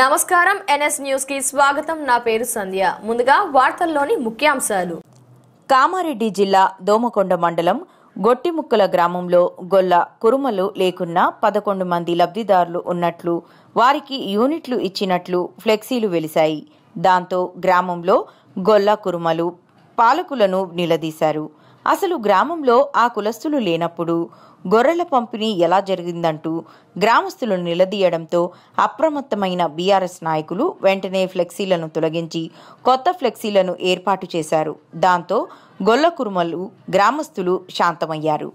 నమస్కారం NS news కి స్వాగతం నా పేరు సంధ్య ముందుగా వార్తల్లోని ముఖ్యాంశాలు కామారెడ్డి జిల్లా దోమకొండ మండలం గొట్టిముక్కల గ్రామంలో గొల్ల కురుమలు లేకున్నా పదకొండు మంది లబ్ధిదారులు ఉన్నట్లు వారికి యూనిట్లు ఇచ్చినట్లు ఫ్లెక్సీలు వెలిశాయి దాంతో గ్రామంలో గొల్ల కురుమలు పాలకులను నిలదీశారు అసలు గ్రామంలో ఆ కులస్తులు లేనప్పుడు గొర్రెల పంపిణీ ఎలా జరిగిందంటూ గ్రామస్తులు నిలదీయడంతో అప్రమత్తమైన బీఆర్ఎస్ నాయకులు వెంటనే ఫ్లెక్సీలను తొలగించి కొత్త ఫ్లెక్సీలను ఏర్పాటు చేశారు దాంతో గొల్ల కురుమలు గ్రామస్తులు శాంతమయ్యారు